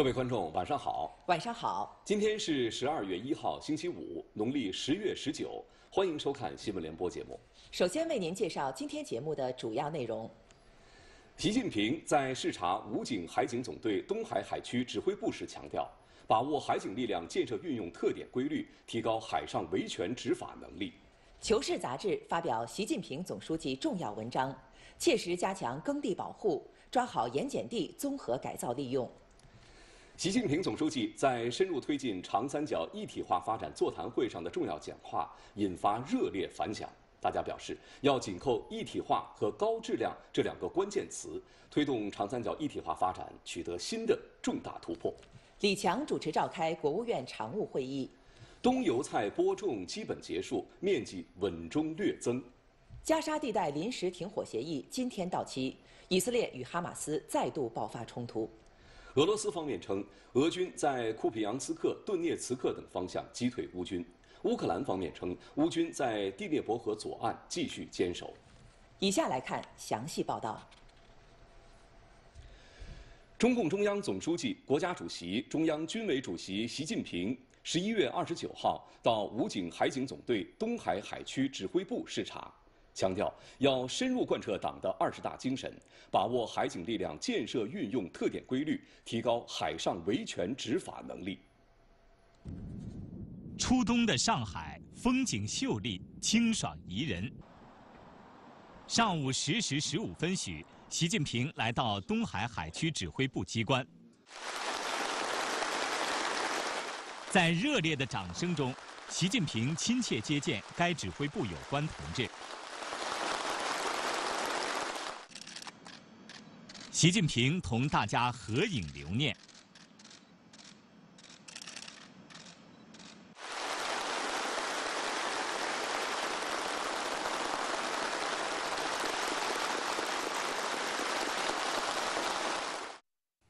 各位观众，晚上好！晚上好！今天是十二月一号，星期五，农历十月十九。欢迎收看新闻联播节目。首先为您介绍今天节目的主要内容。习近平在视察武警海警总队东海海区指挥部时强调，把握海警力量建设运用特点规律，提高海上维权执法能力。《求是》杂志发表习近平总书记重要文章，切实加强耕地保护，抓好盐碱地综合改造利用。习近平总书记在深入推进长三角一体化发展座谈会上的重要讲话引发热烈反响，大家表示要紧扣一体化和高质量这两个关键词，推动长三角一体化发展取得新的重大突破。李强主持召开国务院常务会议。冬油菜播种基本结束，面积稳中略增。加沙地带临时停火协议今天到期，以色列与哈马斯再度爆发冲突。俄罗斯方面称，俄军在库皮扬斯克、顿涅茨克等方向击退乌军；乌克兰方面称，乌军在第聂伯河左岸继续坚守。以下来看详细报道。中共中央总书记、国家主席、中央军委主席习近平十一月二十九号到武警海警总队东海海区指挥部视察。强调要深入贯彻党的二十大精神，把握海警力量建设运用特点规律，提高海上维权执法能力。初冬的上海风景秀丽、清爽宜人。上午十时十五分许，习近平来到东海海区指挥部机关。在热烈的掌声中，习近平亲切接见该指挥部有关同志。习近平同大家合影留念。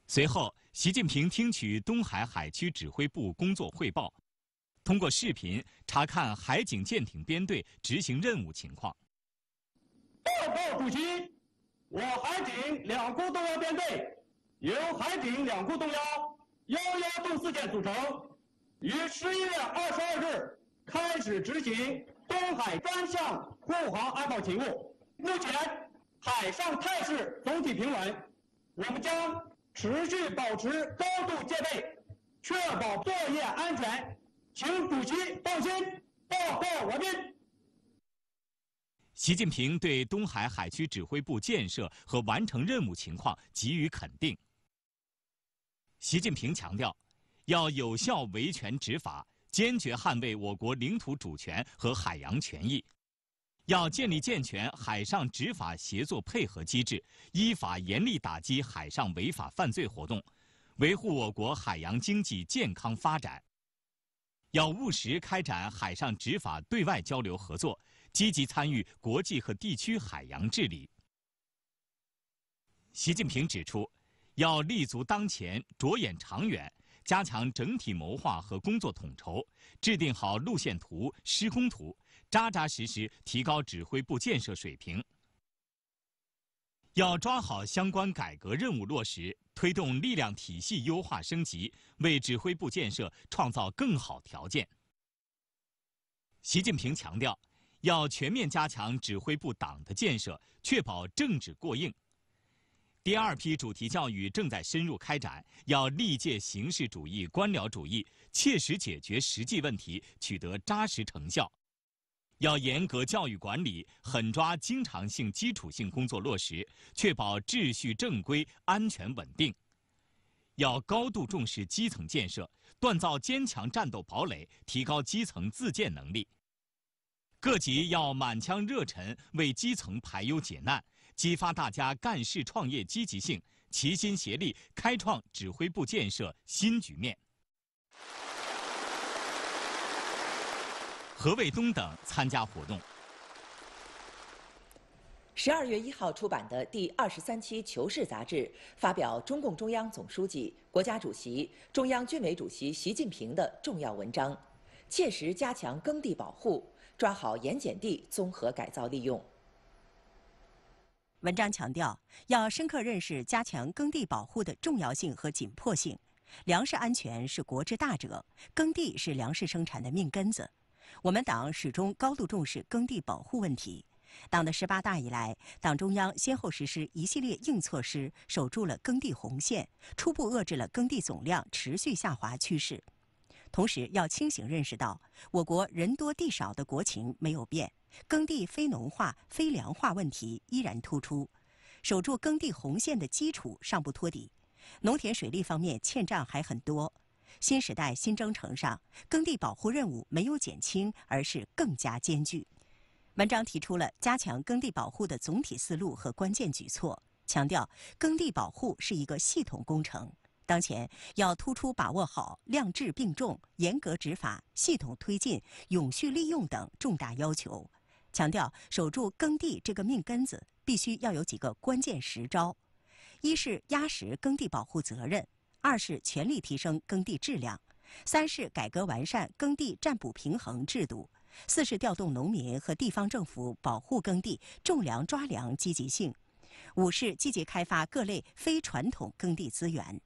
随后，习近平听取东海海区指挥部工作汇报，通过视频查看海警舰艇编队执行任务情况。报告主席。我海警两股动幺编队由海警两股动幺幺幺动四舰组成，于十一月二十二日开始执行东海专项护航安保勤务。目前海上态势总体平稳，我们将持续保持高度戒备，确保作业安全。请主席放心，报告完毕。习近平对东海海区指挥部建设和完成任务情况给予肯定。习近平强调，要有效维权执法，坚决捍卫我国领土主权和海洋权益；要建立健全海上执法协作配合机制，依法严厉打击海上违法犯罪活动，维护我国海洋经济健康发展；要务实开展海上执法对外交流合作。积极参与国际和地区海洋治理。习近平指出，要立足当前、着眼长远，加强整体谋划和工作统筹，制定好路线图、施工图，扎扎实实提高指挥部建设水平。要抓好相关改革任务落实，推动力量体系优化升级，为指挥部建设创造更好条件。习近平强调。要全面加强指挥部党的建设，确保政治过硬。第二批主题教育正在深入开展，要力戒形式主义、官僚主义，切实解决实际问题，取得扎实成效。要严格教育管理，狠抓经常性、基础性工作落实，确保秩序正规、安全稳定。要高度重视基层建设，锻造坚强战斗堡垒，提高基层自建能力。各级要满腔热忱为基层排忧解难，激发大家干事创业积极性，齐心协力开创指挥部建设新局面。何卫东等参加活动。十二月一号出版的第二十三期《求是》杂志发表中共中央总书记、国家主席、中央军委主席习近平的重要文章，切实加强耕地保护。抓好盐碱地综合改造利用。文章强调，要深刻认识加强耕地保护的重要性和紧迫性。粮食安全是国之大者，耕地是粮食生产的命根子。我们党始终高度重视耕地保护问题。党的十八大以来，党中央先后实施一系列硬措施，守住了耕地红线，初步遏制了耕地总量持续下滑趋势。同时，要清醒认识到，我国人多地少的国情没有变，耕地非农化、非粮化问题依然突出，守住耕地红线的基础尚不托底，农田水利方面欠账还很多。新时代新征程上，耕地保护任务没有减轻，而是更加艰巨。文章提出了加强耕地保护的总体思路和关键举措，强调耕地保护是一个系统工程。当前要突出把握好量质并重、严格执法、系统推进、永续利用等重大要求，强调守住耕地这个命根子，必须要有几个关键实招：一是压实耕地保护责任；二是全力提升耕地质量；三是改革完善耕地占补平衡制度；四是调动农民和地方政府保护耕地、种粮抓粮积极性；五是积极开发各类非传统耕地资源。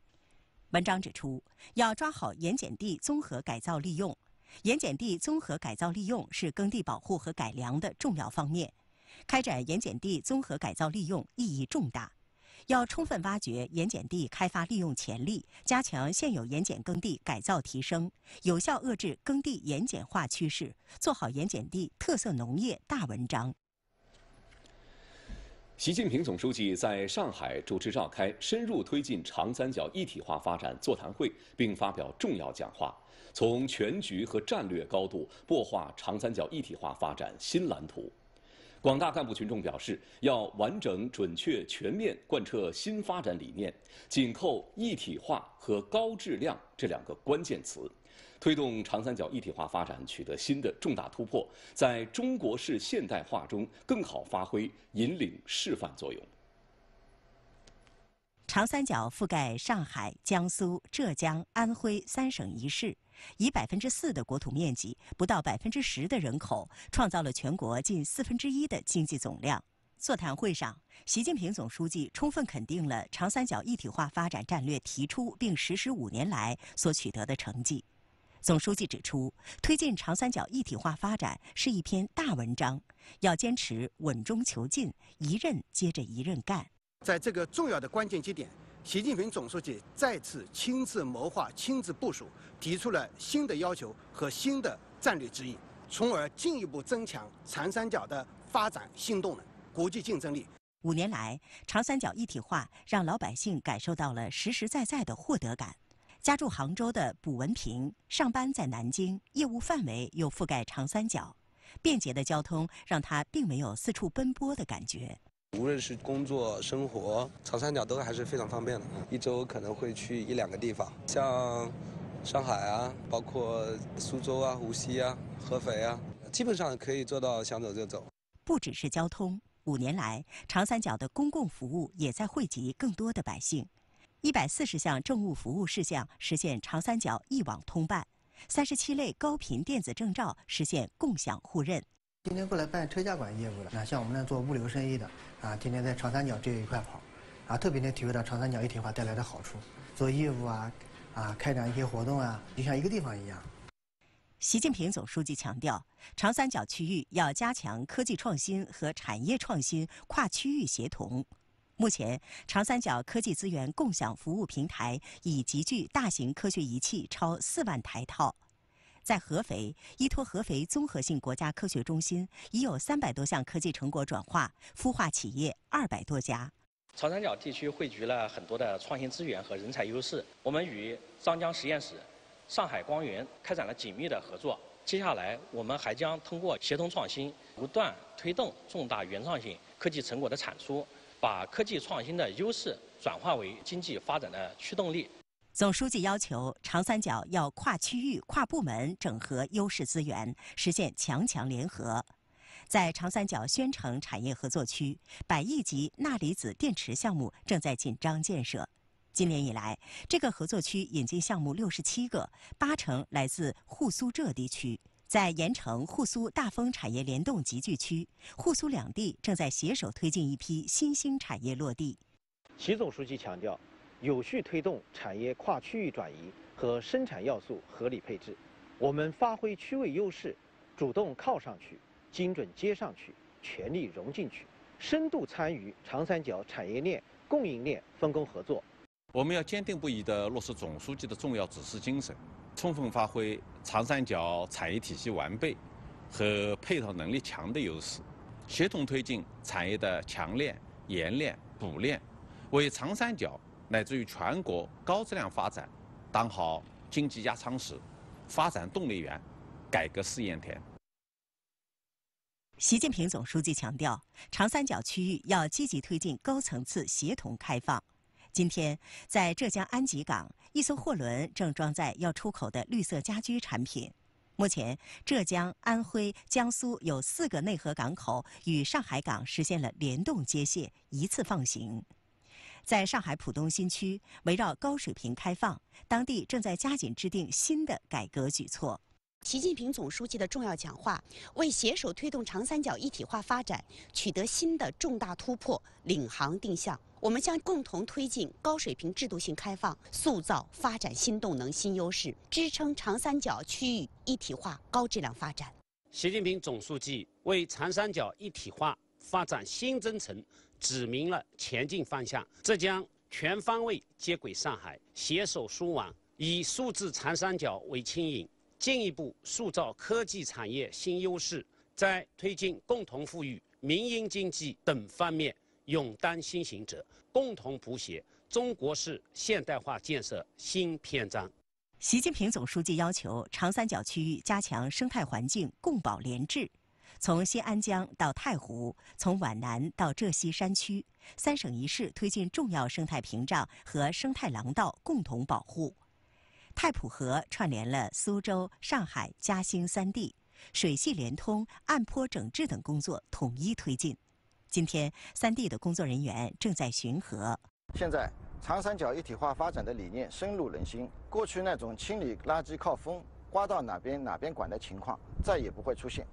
文章指出，要抓好盐碱地综合改造利用。盐碱地综合改造利用是耕地保护和改良的重要方面，开展盐碱地综合改造利用意义重大。要充分挖掘盐碱地开发利用潜力，加强现有盐碱耕地改造提升，有效遏制耕地盐碱化趋势，做好盐碱地特色农业大文章。习近平总书记在上海主持召开深入推进长三角一体化发展座谈会，并发表重要讲话，从全局和战略高度擘画长三角一体化发展新蓝图。广大干部群众表示，要完整、准确、全面贯彻新发展理念，紧扣一体化和高质量这两个关键词。推动长三角一体化发展取得新的重大突破，在中国式现代化中更好发挥引领示范作用。长三角覆盖上海、江苏、浙江、安徽三省一市，以百分之四的国土面积，不到百分之十的人口，创造了全国近四分之一的经济总量。座谈会上，习近平总书记充分肯定了长三角一体化发展战略提出并实施五年来所取得的成绩。总书记指出，推进长三角一体化发展是一篇大文章，要坚持稳中求进，一任接着一任干。在这个重要的关键节点，习近平总书记再次亲自谋划、亲自部署，提出了新的要求和新的战略指引，从而进一步增强长三角的发展新动能、国际竞争力。五年来，长三角一体化让老百姓感受到了实实在在的获得感。家住杭州的卜文平，上班在南京，业务范围又覆盖长三角，便捷的交通让他并没有四处奔波的感觉。无论是工作、生活，长三角都还是非常方便的。一周可能会去一两个地方，像上海啊，包括苏州啊、无锡啊、合肥啊，基本上可以做到想走就走。不只是交通，五年来，长三角的公共服务也在惠及更多的百姓。一百四十项政务服务事项实现长三角一网通办，三十七类高频电子证照实现共享互认。今天过来办车驾管业务的，那像我们那做物流生意的，啊，今天在长三角这一块跑，啊，特别能体会到长三角一体化带来的好处。做业务啊，啊，开展一些活动啊，就像一个地方一样。习近平总书记强调，长三角区域要加强科技创新和产业创新跨区域协同。目前，长三角科技资源共享服务平台已集聚大型科学仪器超四万台套。在合肥，依托合肥综合性国家科学中心，已有三百多项科技成果转化，孵化企业二百多家。长三角地区汇聚了很多的创新资源和人才优势。我们与张江实验室、上海光源开展了紧密的合作。接下来，我们还将通过协同创新，不断推动重大原创性科技成果的产出。把科技创新的优势转化为经济发展的驱动力。总书记要求，长三角要跨区域、跨部门整合优势资源，实现强强联合。在长三角宣城产业合作区，百亿级钠离子电池项目正在紧张建设。今年以来，这个合作区引进项目六十七个，八成来自沪苏浙地区。在盐城沪苏大丰产业联动集聚区，沪苏两地正在携手推进一批新兴产业落地。习总书记强调，有序推动产业跨区域转移和生产要素合理配置。我们发挥区位优势，主动靠上去，精准接上去，全力融进去，深度参与长三角产业链、供应链分工合作。我们要坚定不移地落实总书记的重要指示精神。充分发挥长三角产业体系完备和配套能力强的优势，协同推进产业的强链、延链、补链，为长三角乃至于全国高质量发展当好经济压舱石、发展动力源、改革试验田。习近平总书记强调，长三角区域要积极推进高层次协同开放。今天，在浙江安吉港，一艘货轮正装载要出口的绿色家居产品。目前，浙江、安徽、江苏有四个内河港口与上海港实现了联动接卸、一次放行。在上海浦东新区，围绕高水平开放，当地正在加紧制定新的改革举措。习近平总书记的重要讲话，为携手推动长三角一体化发展取得新的重大突破领航定向。我们将共同推进高水平制度性开放，塑造发展新动能新优势，支撑长三角区域一体化高质量发展。习近平总书记为长三角一体化发展新征程指明了前进方向。浙江全方位接轨上海，携手疏网，以数字长三角为牵引。进一步塑造科技产业新优势，在推进共同富裕、民营经济等方面勇担先行者，共同谱写中国式现代化建设新篇章。习近平总书记要求长三角区域加强生态环境共保联治，从新安江到太湖，从皖南到浙西山区，三省一市推进重要生态屏障和生态廊道共同保护。太浦河串联了苏州、上海、嘉兴三地，水系连通、岸坡整治等工作统一推进。今天，三地的工作人员正在巡河。现在，长三角一体化发展的理念深入人心，过去那种清理垃圾靠风刮到哪边哪边管的情况再也不会出现。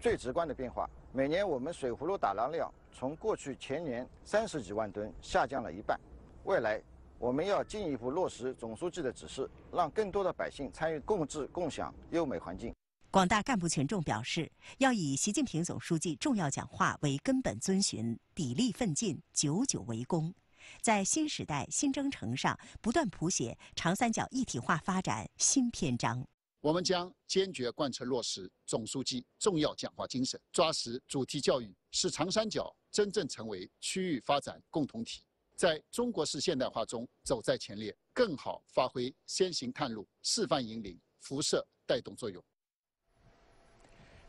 最直观的变化，每年我们水葫芦打捞量从过去前年三十几万吨下降了一半。未来，我们要进一步落实总书记的指示，让更多的百姓参与共治、共享优美环境。广大干部群众表示，要以习近平总书记重要讲话为根本遵循，砥砺奋进，久久为功，在新时代新征程上不断谱写长三角一体化发展新篇章。我们将坚决贯彻落实总书记重要讲话精神，抓实主题教育，使长三角真正成为区域发展共同体。在中国式现代化中走在前列，更好发挥先行探路、示范引领、辐射带动作用。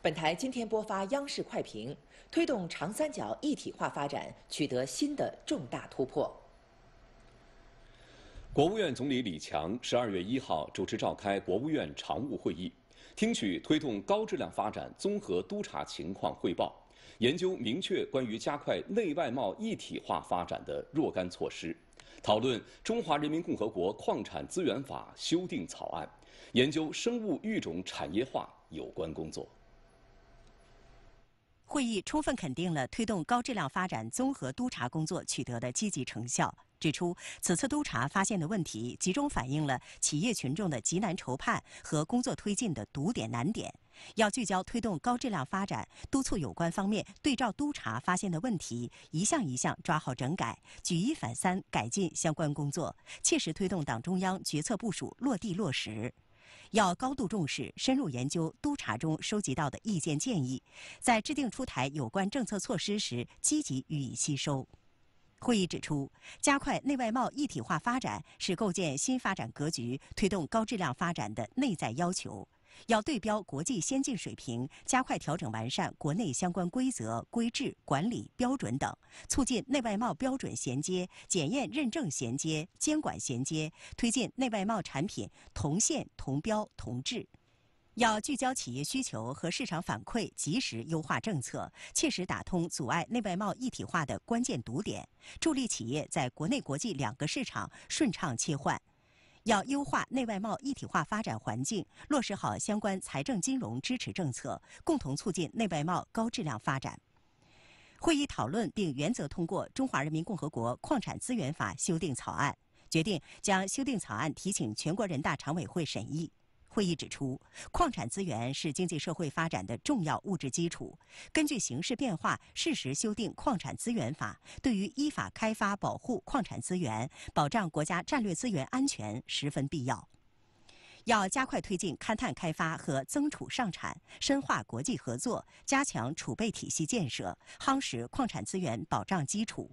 本台今天播发央视快评：推动长三角一体化发展取得新的重大突破。国务院总理李强十二月一号主持召开国务院常务会议，听取推动高质量发展综合督查情况汇报。研究明确关于加快内外贸一体化发展的若干措施，讨论《中华人民共和国矿产资源法》修订草案，研究生物育种产业化有关工作。会议充分肯定了推动高质量发展综合督查工作取得的积极成效。指出，此次督查发现的问题，集中反映了企业群众的急难愁盼和工作推进的堵点难点。要聚焦推动高质量发展，督促有关方面对照督查发现的问题，一项一项抓好整改，举一反三改进相关工作，切实推动党中央决策部署落地落实。要高度重视、深入研究督查中收集到的意见建议，在制定出台有关政策措施时积极予以吸收。会议指出，加快内外贸一体化发展是构建新发展格局、推动高质量发展的内在要求。要对标国际先进水平，加快调整完善国内相关规则、规制、管理标准等，促进内外贸标准衔接、检验认证衔接、监管衔接，推进内外贸产品同线同标同质。要聚焦企业需求和市场反馈，及时优化政策，切实打通阻碍内外贸一体化的关键堵点，助力企业在国内国际两个市场顺畅切换。要优化内外贸一体化发展环境，落实好相关财政金融支持政策，共同促进内外贸高质量发展。会议讨论并原则通过《中华人民共和国矿产资源法修订草案》，决定将修订草案提请全国人大常委会审议。会议指出，矿产资源是经济社会发展的重要物质基础。根据形势变化，适时修订矿产资源法，对于依法开发、保护矿产资源，保障国家战略资源安全十分必要。要加快推进勘探开发和增储上产，深化国际合作，加强储备体系建设，夯实矿产资源保障基础。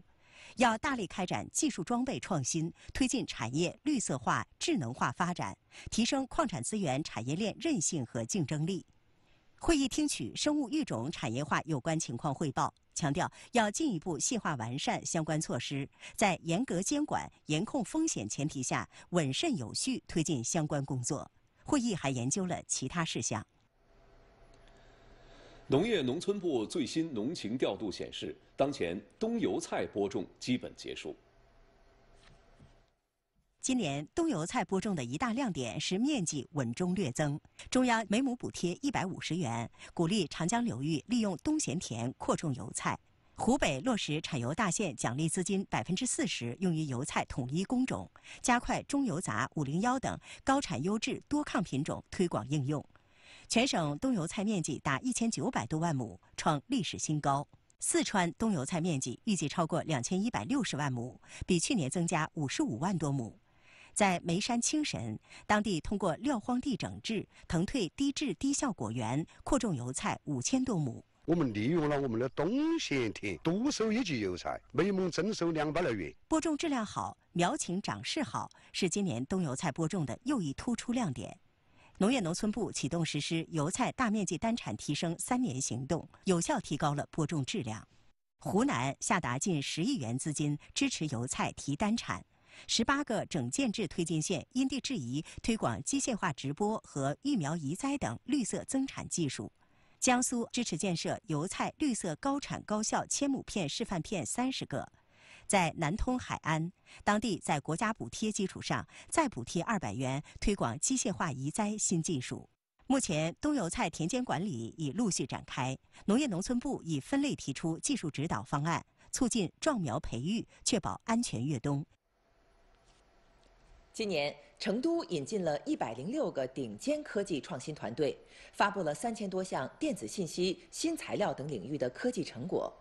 要大力开展技术装备创新，推进产业绿色化、智能化发展，提升矿产资源产业链韧性和竞争力。会议听取生物育种产业化有关情况汇报，强调要进一步细化完善相关措施，在严格监管、严控风险前提下，稳慎有序推进相关工作。会议还研究了其他事项。农业农村部最新农情调度显示，当前冬油菜播种基本结束。今年冬油菜播种的一大亮点是面积稳中略增。中央每亩补贴一百五十元，鼓励长江流域利用冬闲田扩种油菜。湖北落实产油大县奖励资金百分之四十，用于油菜统一工种，加快中油杂五零幺等高产优质多抗品种推广应用。全省冬油菜面积达一千九百多万亩，创历史新高。四川冬油菜面积预计超过两千一百六十万亩，比去年增加五十五万多亩。在眉山青神，当地通过撂荒地整治、腾退低质低效果园，扩种油菜五千多亩。我们利用了我们的冬闲田，多收一级油菜，每亩增收两百来元。播种质量好，苗情长势好，是今年冬油菜播种的又一突出亮点。农业农村部启动实施油菜大面积单产提升三年行动，有效提高了播种质量。湖南下达近十亿元资金支持油菜提单产，十八个整建制推进县因地制宜推广机械化直播和育苗移栽等绿色增产技术。江苏支持建设油菜绿色高产高效千亩片示范片三十个。在南通海安，当地在国家补贴基础上再补贴二百元，推广机械化移栽新技术。目前冬油菜田间管理已陆续展开，农业农村部已分类提出技术指导方案，促进壮苗培育，确保安全越冬。今年成都引进了一百零六个顶尖科技创新团队，发布了三千多项电子信息、新材料等领域的科技成果。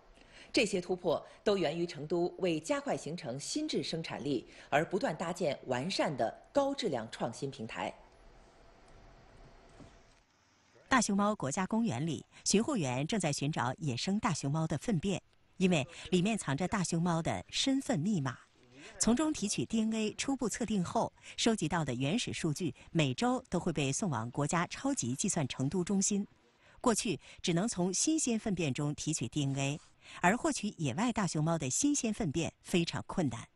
这些突破都源于成都为加快形成新质生产力而不断搭建完善的高质量创新平台。大熊猫国家公园里，巡护员正在寻找野生大熊猫的粪便，因为里面藏着大熊猫的身份密码。从中提取 DNA，初步测定后，收集到的原始数据每周都会被送往国家超级计算成都中心。过去只能从新鲜粪便中提取 DNA。而获取野外大熊猫的新鲜粪便非常困难，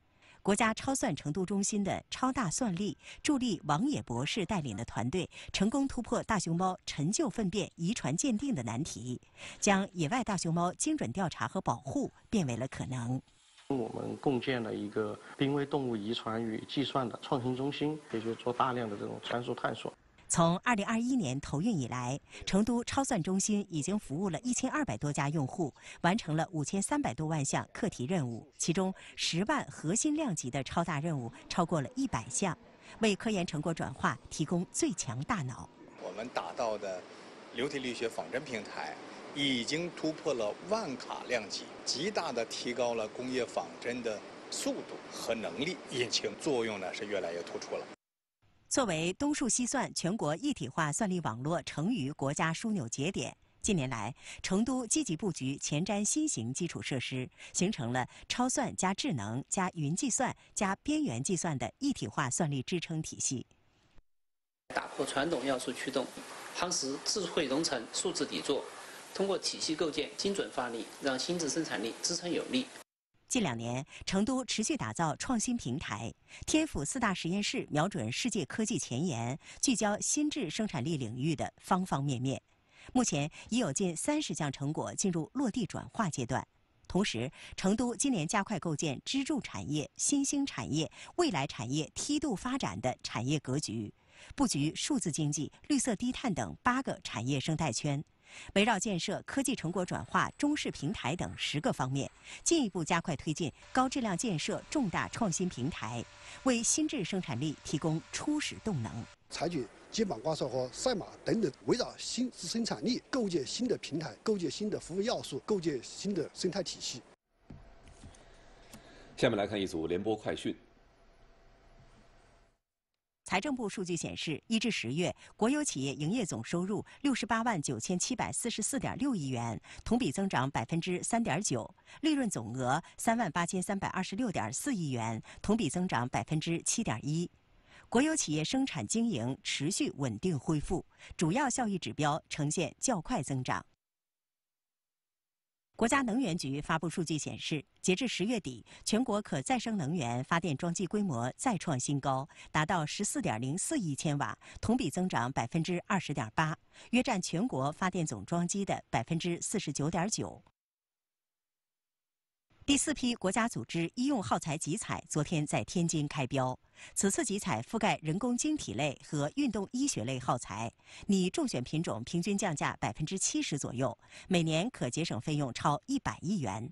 国家超算成都中心的超大算力助力王野博士带领的团队成功突破大熊猫陈旧粪便遗传鉴定的难题，将野外大熊猫精准调查和保护变为了可能。我们共建了一个濒危动物遗传与计算的创新中心，也就是做大量的这种参数探索。从2021年投运以来，成都超算中心已经服务了一千二百多家用户，完成了五千三百多万项课题任务，其中十万核心量级的超大任务超过了一百项，为科研成果转化提供最强大脑。我们打造的流体力学仿真平台已经突破了万卡量级，极大的提高了工业仿真的速度和能力，引擎作用呢是越来越突出了。作为东数西算全国一体化算力网络成渝国家枢纽节点，近年来，成都积极布局前瞻新型基础设施，形成了超算加智能加云计算加边缘计算的一体化算力支撑体系，打破传统要素驱动，夯实智慧融城数字底座，通过体系构建精准发力，让新质生产力支撑有力。近两年，成都持续打造创新平台，天府四大实验室瞄准世界科技前沿，聚焦新质生产力领域的方方面面。目前已有近三十项成果进入落地转化阶段。同时，成都今年加快构建支柱产业、新兴产业、未来产业梯度发展的产业格局，布局数字经济、绿色低碳等八个产业生态圈。围绕建设科技成果转化中试平台等十个方面，进一步加快推进高质量建设重大创新平台，为新质生产力提供初始动能。采取肩膀挂帅和赛马等等，围绕新质生产力构建新的平台，构建新的服务要素，构建新的生态体系。下面来看一组联播快讯。财政部数据显示，一至十月，国有企业营业总收入六十八万九千七百四十四点六亿元，同比增长百分之三点九；利润总额三万八千三百二十六点四亿元，同比增长百分之七点一。国有企业生产经营持续稳定恢复，主要效益指标呈现较快增长。国家能源局发布数据显示，截至十月底，全国可再生能源发电装机规模再创新高，达到十四点零四亿千瓦，同比增长百分之二十点八，约占全国发电总装机的百分之四十九点九。第四批国家组织医用耗材集采昨天在天津开标，此次集采覆盖人工晶体类和运动医学类耗材，拟中选品种平均降价百分之七十左右，每年可节省费用超一百亿元，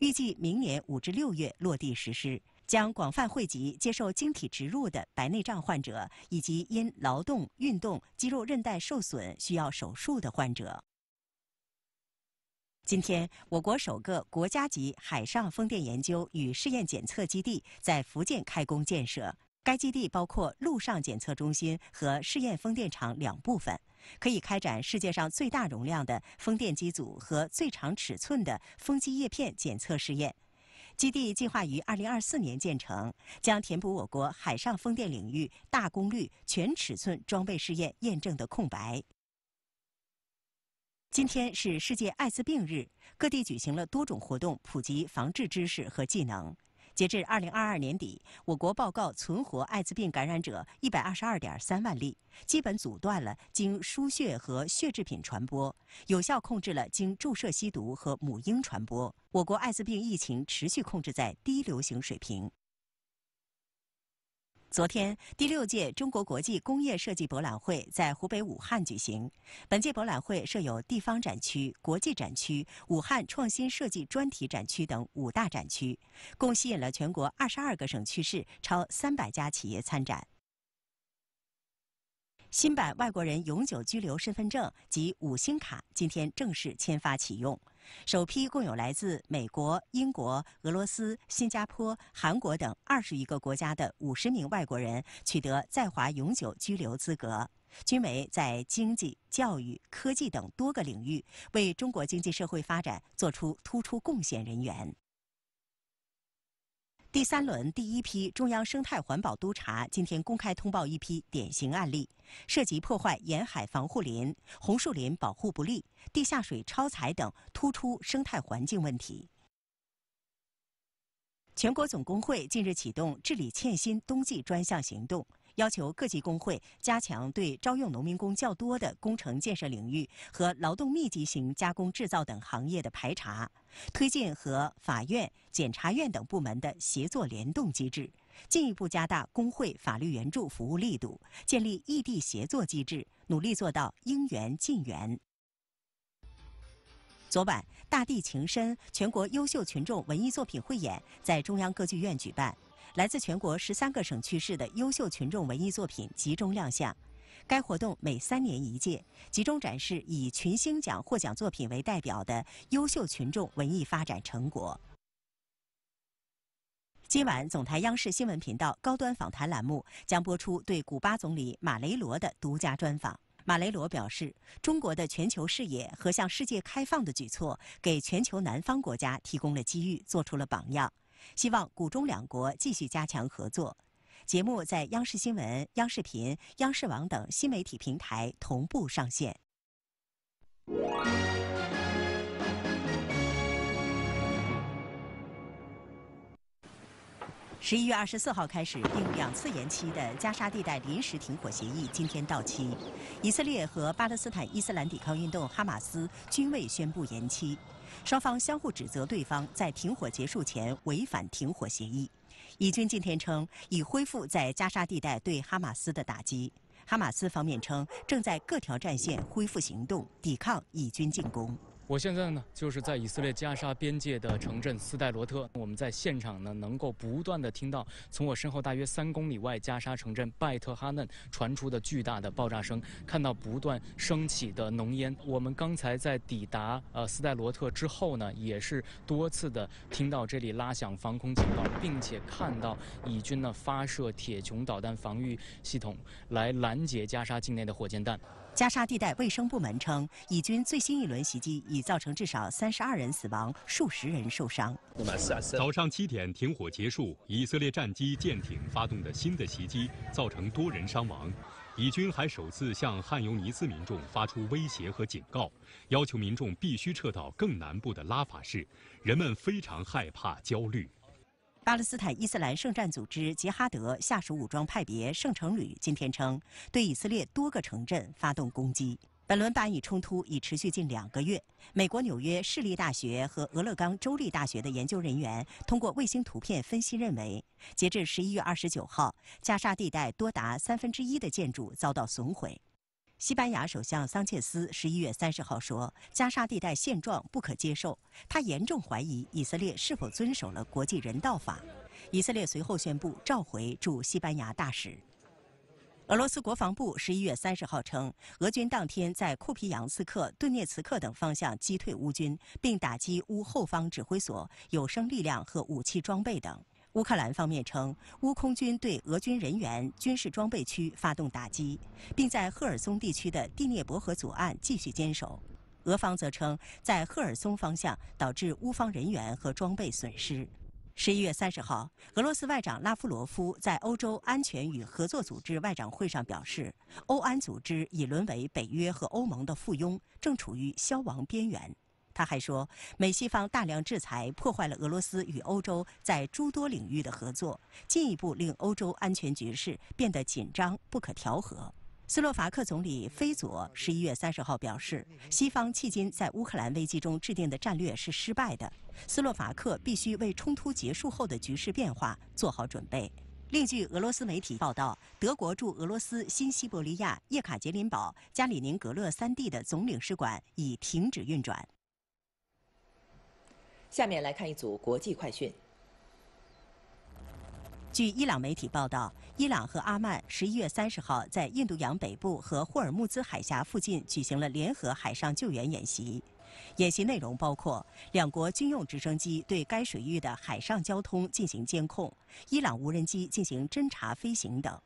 预计明年五至六月落地实施，将广泛惠及接受晶体植入的白内障患者以及因劳动运动肌肉韧带受损需要手术的患者。今天，我国首个国家级海上风电研究与试验检测基地在福建开工建设。该基地包括陆上检测中心和试验风电场两部分，可以开展世界上最大容量的风电机组和最长尺寸的风机叶片检测试验。基地计划于2024年建成，将填补我国海上风电领域大功率、全尺寸装备试验验证的空白。今天是世界艾滋病日，各地举行了多种活动，普及防治知识和技能。截至二零二二年底，我国报告存活艾滋病感染者一百二十二点三万例，基本阻断了经输血和血制品传播，有效控制了经注射吸毒和母婴传播。我国艾滋病疫情持续控制在低流行水平。昨天，第六届中国国际工业设计博览会在湖北武汉举行。本届博览会设有地方展区、国际展区、武汉创新设计专题展区等五大展区，共吸引了全国二十二个省区市超三百家企业参展。新版外国人永久居留身份证及五星卡今天正式签发启用。首批共有来自美国、英国、俄罗斯、新加坡、韩国等二十余个国家的五十名外国人取得在华永久居留资格。均为在经济、教育、科技等多个领域为中国经济社会发展作出突出贡献人员。第三轮第一批中央生态环保督察今天公开通报一批典型案例，涉及破坏沿海防护林、红树林保护不力、地下水超采等突出生态环境问题。全国总工会近日启动治理欠薪冬季专项行动。要求各级工会加强对招用农民工较多的工程建设领域和劳动密集型加工制造等行业的排查，推进和法院、检察院等部门的协作联动机制，进一步加大工会法律援助服务力度，建立异地协作机制，努力做到应援尽援。昨晚，《大地情深》全国优秀群众文艺作品汇演在中央歌剧院举办。来自全国十三个省区市的优秀群众文艺作品集中亮相。该活动每三年一届，集中展示以群星奖获奖作品为代表的优秀群众文艺发展成果。今晚，总台央视新闻频道高端访谈栏目将播出对古巴总理马雷罗的独家专访。马雷罗表示，中国的全球视野和向世界开放的举措，给全球南方国家提供了机遇，做出了榜样。希望古中两国继续加强合作。节目在央视新闻、央视频、央视网等新媒体平台同步上线。十一月二十四号开始并两次延期的加沙地带临时停火协议今天到期，以色列和巴勒斯坦伊斯兰抵抗运动哈马斯均未宣布延期。双方相互指责对方在停火结束前违反停火协议。以军今天称已恢复在加沙地带对哈马斯的打击。哈马斯方面称正在各条战线恢复行动，抵抗以军进攻。我现在呢，就是在以色列加沙边界的城镇斯代罗特。我们在现场呢，能够不断的听到从我身后大约三公里外加沙城镇拜特哈嫩传出的巨大的爆炸声，看到不断升起的浓烟。我们刚才在抵达呃斯代罗特之后呢，也是多次的听到这里拉响防空警报，并且看到以军呢发射铁穹导弹防御系统来拦截加沙境内的火箭弹。加沙地带卫生部门称，以军最新一轮袭击已造成至少三十二人死亡，数十人受伤。早上七点停火结束，以色列战机、舰艇发动的新的袭击造成多人伤亡。以军还首次向汉尤尼斯民众发出威胁和警告，要求民众必须撤到更南部的拉法市。人们非常害怕、焦虑。巴勒斯坦伊斯兰圣战组织“吉哈德”下属武装派别“圣城旅”今天称，对以色列多个城镇发动攻击。本轮巴以冲突已持续近两个月。美国纽约市立大学和俄勒冈州立大学的研究人员通过卫星图片分析认为，截至十一月二十九号，加沙地带多达三分之一的建筑遭到损毁。西班牙首相桑切斯十一月三十号说，加沙地带现状不可接受，他严重怀疑以色列是否遵守了国际人道法。以色列随后宣布召回驻西班牙大使。俄罗斯国防部十一月三十号称，俄军当天在库皮扬斯克、顿涅茨克等方向击退乌军，并打击乌后方指挥所、有生力量和武器装备等。乌克兰方面称，乌空军对俄军人员、军事装备区发动打击，并在赫尔松地区的第聂伯河左岸继续坚守。俄方则称，在赫尔松方向导致乌方人员和装备损失。十一月三十号，俄罗斯外长拉夫罗夫在欧洲安全与合作组织外长会上表示，欧安组织已沦为北约和欧盟的附庸，正处于消亡边缘。他还说，美西方大量制裁破坏了俄罗斯与欧洲在诸多领域的合作，进一步令欧洲安全局势变得紧张不可调和。斯洛伐克总理菲佐十一月三十号表示，西方迄今在乌克兰危机中制定的战略是失败的。斯洛伐克必须为冲突结束后的局势变化做好准备。另据俄罗斯媒体报道，德国驻俄罗斯新西伯利亚、叶卡捷琳堡、加里宁格勒三地的总领事馆已停止运转。下面来看一组国际快讯。据伊朗媒体报道，伊朗和阿曼十一月三十号在印度洋北部和霍尔木兹海峡附近举行了联合海上救援演习。演习内容包括两国军用直升机对该水域的海上交通进行监控，伊朗无人机进行侦察飞行等。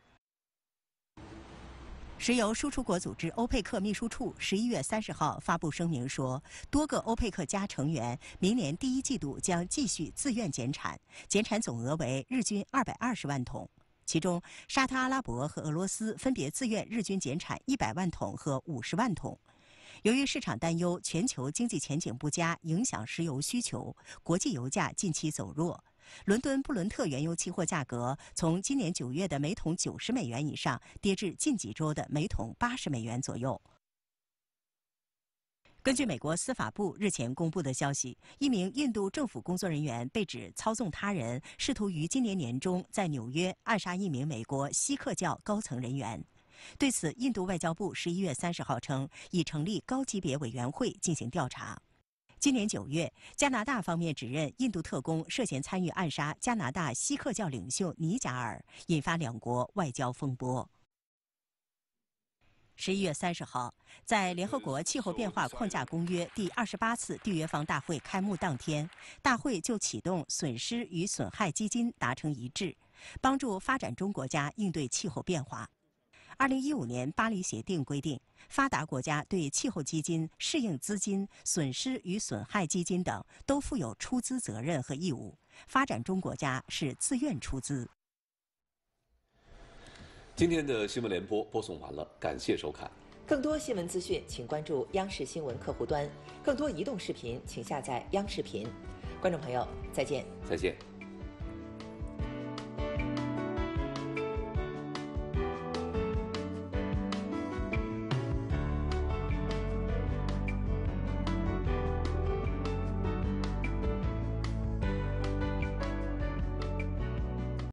石油输出国组织欧佩克秘书处十一月三十号发布声明说，多个欧佩克加成员明年第一季度将继续自愿减产，减产总额为日均二百二十万桶。其中，沙特阿拉伯和俄罗斯分别自愿日均减产一百万桶和五十万桶。由于市场担忧全球经济前景不佳，影响石油需求，国际油价近期走弱。伦敦布伦特原油期货价格从今年九月的每桶九十美元以上，跌至近几周的每桶八十美元左右。根据美国司法部日前公布的消息，一名印度政府工作人员被指操纵他人，试图于今年年中在纽约暗杀一名美国锡克教高层人员。对此，印度外交部十一月三十号称，已成立高级别委员会进行调查。今年九月，加拿大方面指认印度特工涉嫌参与暗杀加拿大锡克教领袖尼贾尔，引发两国外交风波。十一月三十号，在联合国气候变化框架公约第二十八次缔约方大会开幕当天，大会就启动损失与损害基金达成一致，帮助发展中国家应对气候变化。二零一五年巴黎协定规定，发达国家对气候基金、适应资金、损失与损害基金等都负有出资责任和义务，发展中国家是自愿出资。今天的新闻联播播送完了，感谢收看。更多新闻资讯，请关注央视新闻客户端；更多移动视频，请下载央视频。观众朋友，再见。再见。